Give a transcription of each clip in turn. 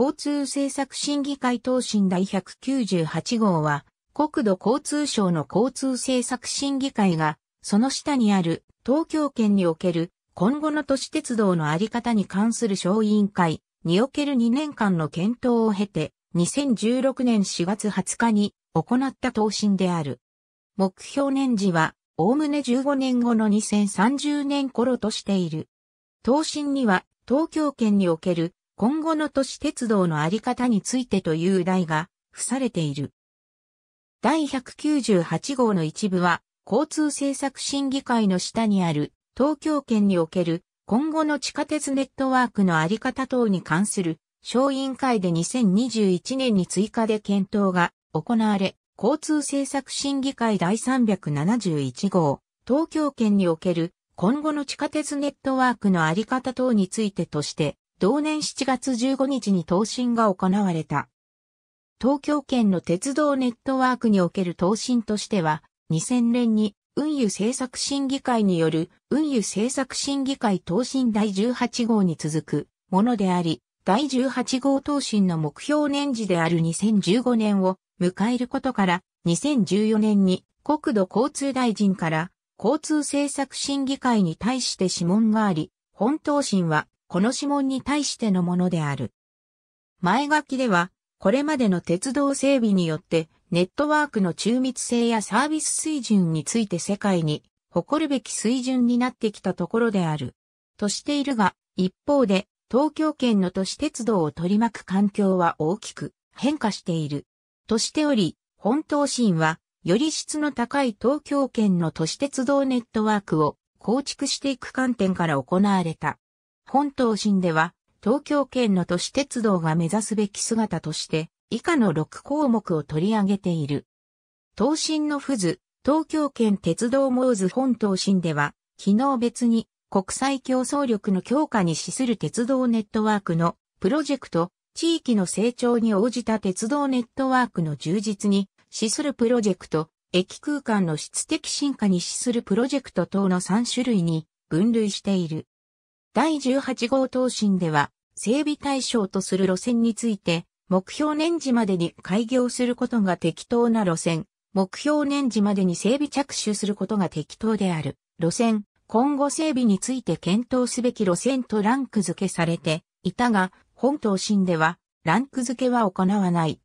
交通政策審議会答申第198号は、国土交通省の交通政策審議会が、その下にある東京圏における今後の都市鉄道のあり方に関する小委員会における2年間の検討を経て、2016年4月20日に行った答申である。目標年次は、おおむね15年後の2030年頃としている。答申には、東京圏における今後の都市鉄道のあり方についてという題が付されている。第198号の一部は、交通政策審議会の下にある東京圏における今後の地下鉄ネットワークのあり方等に関する小委員会で2021年に追加で検討が行われ、交通政策審議会第371号、東京圏における今後の地下鉄ネットワークのあり方等についてとして同年7月15日に答申が行われた。東京圏の鉄道ネットワークにおける答申としては、2000年に運輸政策審議会による運輸政策審議会答申第18号に続くものであり、第18号答申の目標年次である2015年を迎えることから、2014年に国土交通大臣から交通政策審議会に対して諮問があり、本答申はこの指紋に対してのものである。前書きでは、これまでの鉄道整備によって、ネットワークの中密性やサービス水準について世界に誇るべき水準になってきたところである。としているが、一方で、東京圏の都市鉄道を取り巻く環境は大きく変化している。としており、本島ンは、より質の高い東京圏の都市鉄道ネットワークを構築していく観点から行われた。本東新では、東京圏の都市鉄道が目指すべき姿として、以下の6項目を取り上げている。東新の付図、東京圏鉄道モーズ本東新では、機能別に国際競争力の強化に資する鉄道ネットワークのプロジェクト、地域の成長に応じた鉄道ネットワークの充実に資するプロジェクト、駅空間の質的進化に資するプロジェクト等の3種類に分類している。第18号答申では、整備対象とする路線について、目標年次までに開業することが適当な路線、目標年次までに整備着手することが適当である路線、今後整備について検討すべき路線とランク付けされていたが、本答申ではランク付けは行わない。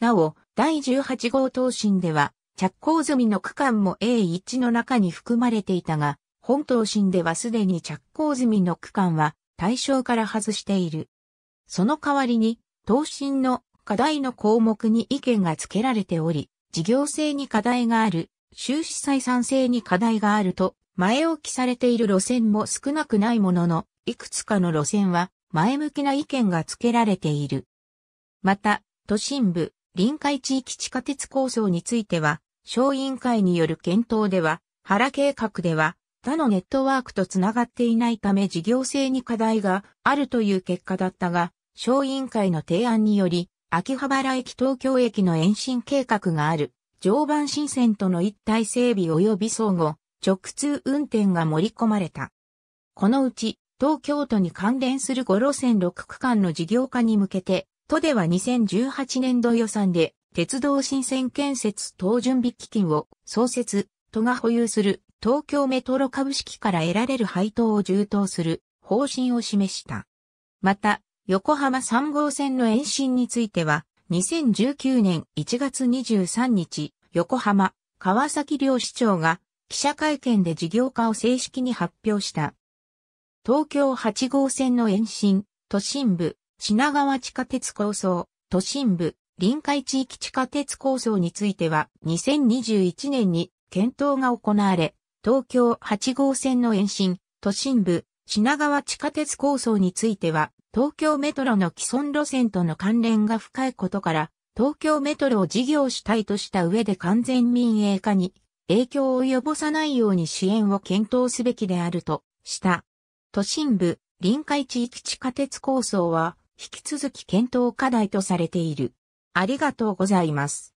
なお、第18号答申では、着工済みの区間も A1 の中に含まれていたが、本答申ではすでに着工済みの区間は対象から外している。その代わりに、答申の課題の項目に意見が付けられており、事業性に課題がある、収支採算性に課題があると、前置きされている路線も少なくないものの、いくつかの路線は前向きな意見が付けられている。また、都心部、臨海地域地下鉄構想については、小委員会による検討では、原計画では、他のネットワークとつながっていないため事業性に課題があるという結果だったが、小委員会の提案により、秋葉原駅東京駅の延伸計画がある、常磐新線との一体整備及び相互、直通運転が盛り込まれた。このうち、東京都に関連する5路線6区間の事業化に向けて、都では2018年度予算で、鉄道新線建設等準備基金を創設、都が保有する東京メトロ株式から得られる配当を充当する方針を示した。また、横浜3号線の延伸については、2019年1月23日、横浜、川崎両市長が記者会見で事業化を正式に発表した。東京8号線の延伸、都心部、品川地下鉄構想、都心部、臨海地域地下鉄構想については2021年に検討が行われ、東京8号線の延伸、都心部、品川地下鉄構想については、東京メトロの既存路線との関連が深いことから、東京メトロを事業主体とした上で完全民営化に影響を及ぼさないように支援を検討すべきであるとした。都心部、臨海地域地下鉄構想は、引き続き検討課題とされている。ありがとうございます。